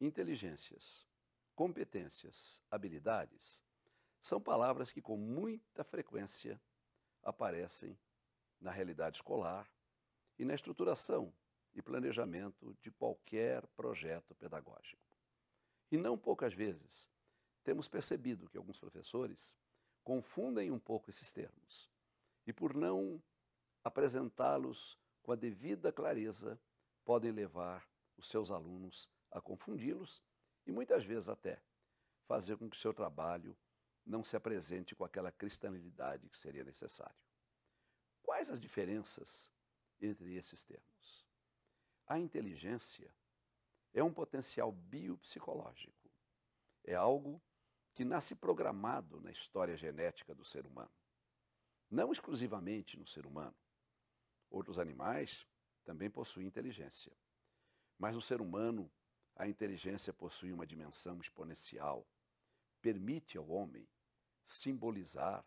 Inteligências, competências, habilidades são palavras que com muita frequência aparecem na realidade escolar e na estruturação e planejamento de qualquer projeto pedagógico. E não poucas vezes temos percebido que alguns professores confundem um pouco esses termos e, por não apresentá-los com a devida clareza, podem levar os seus alunos a confundi-los e muitas vezes até fazer com que o seu trabalho não se apresente com aquela cristalidade que seria necessário. Quais as diferenças entre esses termos? A inteligência é um potencial biopsicológico. É algo que nasce programado na história genética do ser humano. Não exclusivamente no ser humano. Outros animais também possuem inteligência. Mas no ser humano a inteligência possui uma dimensão exponencial. Permite ao homem simbolizar,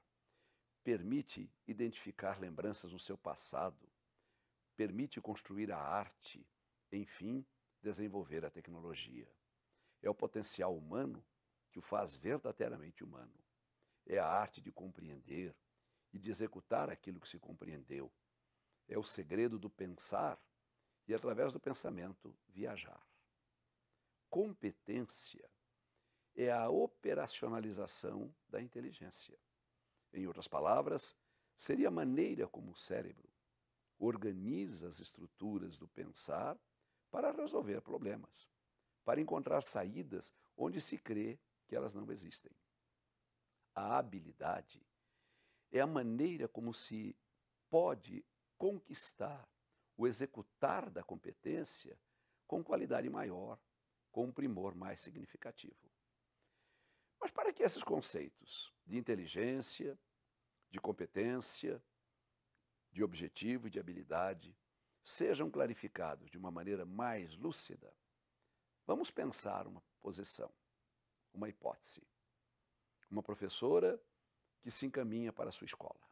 permite identificar lembranças do seu passado, permite construir a arte, enfim, desenvolver a tecnologia. É o potencial humano que o faz verdadeiramente humano. É a arte de compreender e de executar aquilo que se compreendeu. É o segredo do pensar e, através do pensamento, viajar competência é a operacionalização da inteligência. Em outras palavras, seria a maneira como o cérebro organiza as estruturas do pensar para resolver problemas, para encontrar saídas onde se crê que elas não existem. A habilidade é a maneira como se pode conquistar o executar da competência com qualidade maior, com um primor mais significativo. Mas para que esses conceitos de inteligência, de competência, de objetivo e de habilidade sejam clarificados de uma maneira mais lúcida, vamos pensar uma posição, uma hipótese. Uma professora que se encaminha para a sua escola.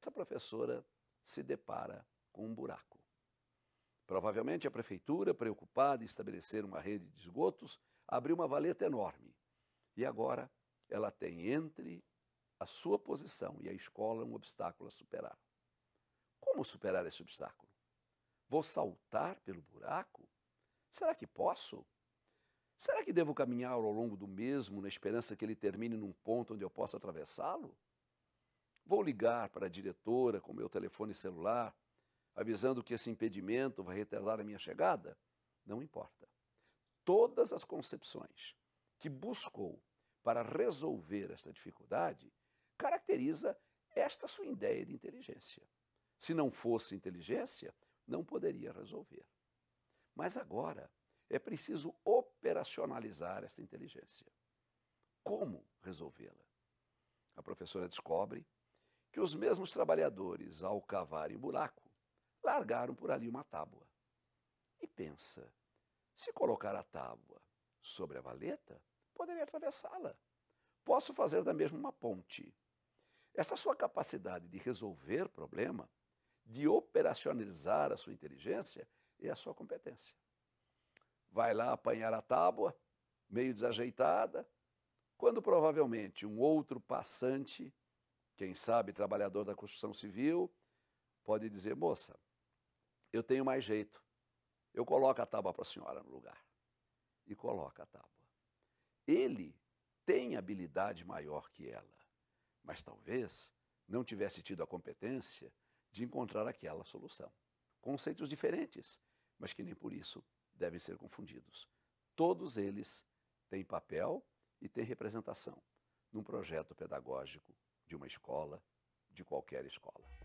Essa professora se depara com um buraco. Provavelmente a prefeitura, preocupada em estabelecer uma rede de esgotos, abriu uma valeta enorme. E agora ela tem entre a sua posição e a escola um obstáculo a superar. Como superar esse obstáculo? Vou saltar pelo buraco? Será que posso? Será que devo caminhar ao longo do mesmo na esperança que ele termine num ponto onde eu possa atravessá-lo? Vou ligar para a diretora com meu telefone celular avisando que esse impedimento vai retardar a minha chegada? Não importa. Todas as concepções que buscou para resolver esta dificuldade caracteriza esta sua ideia de inteligência. Se não fosse inteligência, não poderia resolver. Mas agora é preciso operacionalizar esta inteligência. Como resolvê-la? A professora descobre que os mesmos trabalhadores, ao cavarem buraco, largaram por ali uma tábua. E pensa, se colocar a tábua sobre a valeta, poderia atravessá-la. Posso fazer da mesma uma ponte. Essa sua capacidade de resolver problema, de operacionalizar a sua inteligência, é a sua competência. Vai lá apanhar a tábua, meio desajeitada, quando provavelmente um outro passante, quem sabe trabalhador da construção civil, pode dizer: moça, eu tenho mais jeito. Eu coloco a tábua para a senhora no lugar. E coloca a tábua. Ele tem habilidade maior que ela, mas talvez não tivesse tido a competência de encontrar aquela solução. Conceitos diferentes, mas que nem por isso devem ser confundidos. Todos eles têm papel e têm representação num projeto pedagógico de uma escola, de qualquer escola.